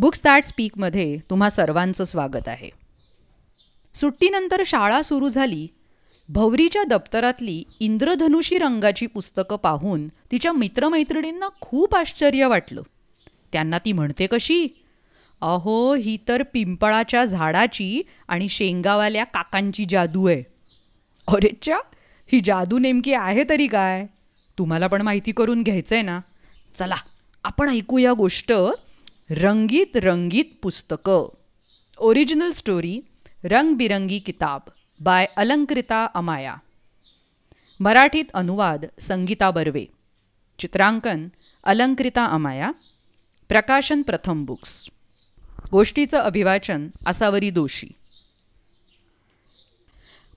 books that स्पीकमध्ये तुम्हा सर्वांचं स्वागत आहे सुट्टीनंतर शाळा सुरू झाली भवरीच्या दप्तरातली इंद्रधनुषी रंगाची पुस्तकं पाहून तिच्या मित्रमैत्रिणींना खूप आश्चर्य वाटलं त्यांना ती म्हणते कशी अहो ही तर पिंपळाच्या झाडाची आणि शेंगावाल्या काकांची जादू आहे अरेच्या ही जादू नेमकी आहे तरी काय तुम्हाला पण माहिती करून घ्यायचं आहे ना चला आपण ऐकूया गोष्ट रंगीत रंगीत पुस्तकं ओरिजिनल स्टोरी रंगबिरंगी किताब बाय अलंकृता अमाया मराठीत अनुवाद संगीता बर्वे चित्रांकन अलंकृता अमाया प्रकाशन प्रथम बुक्स गोष्टीचं अभिवाचन असावरी दोषी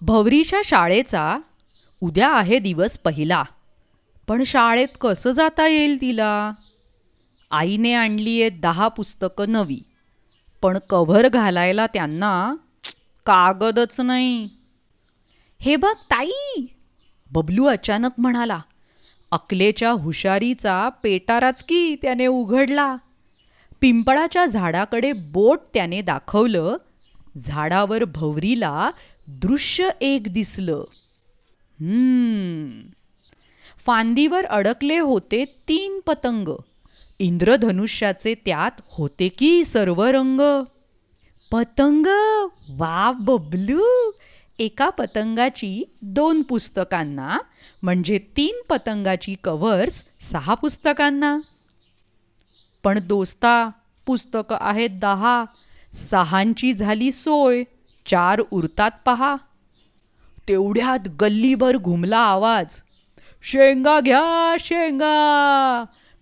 भवरीच्या शाळेचा उद्या आहे दिवस पहिला पण शाळेत कसं जाता येईल तिला आईने आणली आहेत दहा पुस्तकं नवी पण कव्हर घालायला त्यांना कागदच नाही हे बघ ताई बबलू अचानक म्हणाला अकलेच्या हुशारीचा पेटाराच की त्याने उघडला पिंपळाच्या झाडाकडे बोट त्याने दाखवलं झाडावर भवरीला दृश्य एक दिसलं फांदीवर अडकले होते तीन पतंग इंद्रधनुष्याचे त्यात होते की सर्व रंग पतंग वा बबलू एका पतंगाची दोन पुस्तकांना म्हणजे तीन पतंगाची कव्हर्स सहा पुस्तकांना पण दोस्ता पुस्तक आहेत दहा सहांची झाली सोय चार उरतात पहा तेवढ्यात गल्लीभर घुमला आवाज शेंगा घ्या शेंगा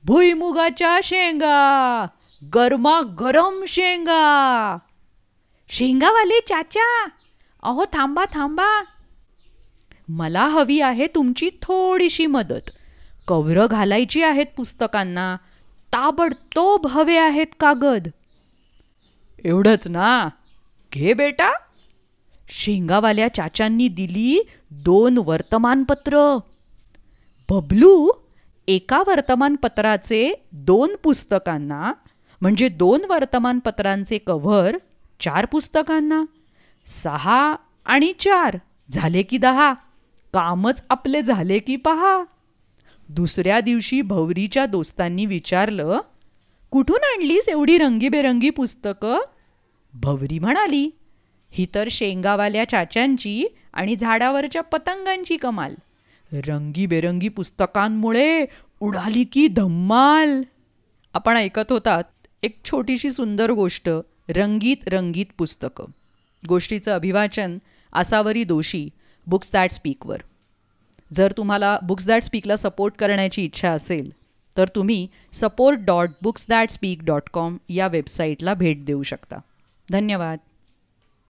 भुईमुगाच्या शेंगा गरमा गरम शेंगा शेंगावाले चाचा अहो थांबा थांबा मला हवी आहे तुमची थोडीशी मदत कवरं घालायची आहेत पुस्तकांना ताबडतोब हवे आहेत कागद एवढंच ना घे बेटा शेंगावाल्या चाचांनी दिली दोन वर्तमानपत्र बबलू एका वर्तमानपत्राचे दोन पुस्तकांना म्हणजे दोन वर्तमानपत्रांचे कव्हर चार पुस्तकांना सहा आणि चार झाले की दहा कामच आपले झाले की पहा दुसऱ्या दिवशी भवरीच्या दोस्तांनी विचारलं कुठून आणलीस एवढी रंगीबेरंगी पुस्तकं भवरी म्हणाली ही तर शेंगावाल्या चाच्यांची आणि झाडावरच्या पतंगांची कमाल रंगीबेरंगी पुस्तकांमुळे उडाली की धम्माल आपण ऐकत होतात एक छोटीशी सुंदर गोष्ट रंगीत रंगीत पुस्तकं गोष्टीचं अभिवाचन असावरी दोषी बुक्स दॅट स्पीकवर जर तुम्हाला बुक्स दॅट स्पीकला सपोर्ट करण्याची इच्छा असेल तर तुम्ही support dot books that speak dot com या वेबसाईटला भेट देऊ शकता धन्यवाद